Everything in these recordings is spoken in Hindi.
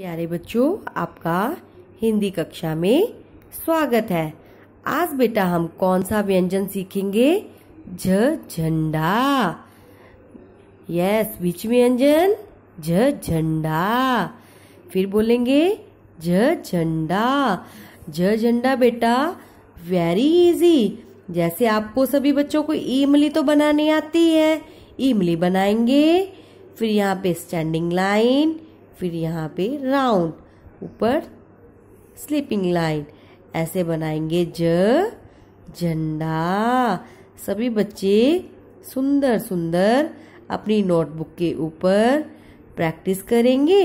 प्यारे बच्चों आपका हिंदी कक्षा में स्वागत है आज बेटा हम कौन सा व्यंजन सीखेंगे झ झंडा यस बीच व्यंजन झ झंडा फिर बोलेंगे झ झंडा झ झंडा बेटा वेरी इजी जैसे आपको सभी बच्चों को इमली तो बनानी आती है इमली बनाएंगे फिर यहाँ पे स्टैंडिंग लाइन फिर यहाँ पे राउंड ऊपर स्लीपिंग लाइन ऐसे बनाएंगे ज झंडा सभी बच्चे सुंदर सुंदर अपनी नोटबुक के ऊपर प्रैक्टिस करेंगे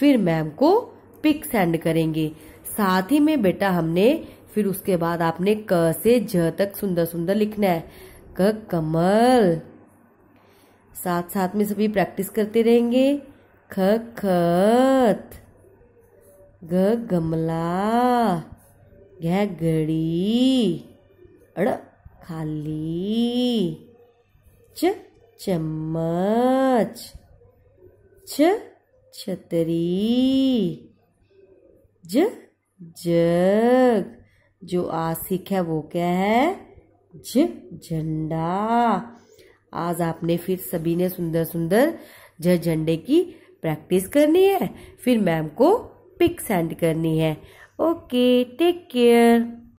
फिर मैम को पिक सेंड करेंगे साथ ही में बेटा हमने फिर उसके बाद आपने क से ज तक सुंदर सुंदर लिखना है क कमल साथ साथ में सभी प्रैक्टिस करते रहेंगे खत ग गमला घ घड़ी अड़ खाली च चम्मच छ छतरी ज जग जो आ सीख है वो क्या है ज झंडा आज आपने फिर सभी ने सुंदर सुंदर ज झंडे की प्रैक्टिस करनी है फिर मैम को पिक सेंड करनी है ओके टेक केयर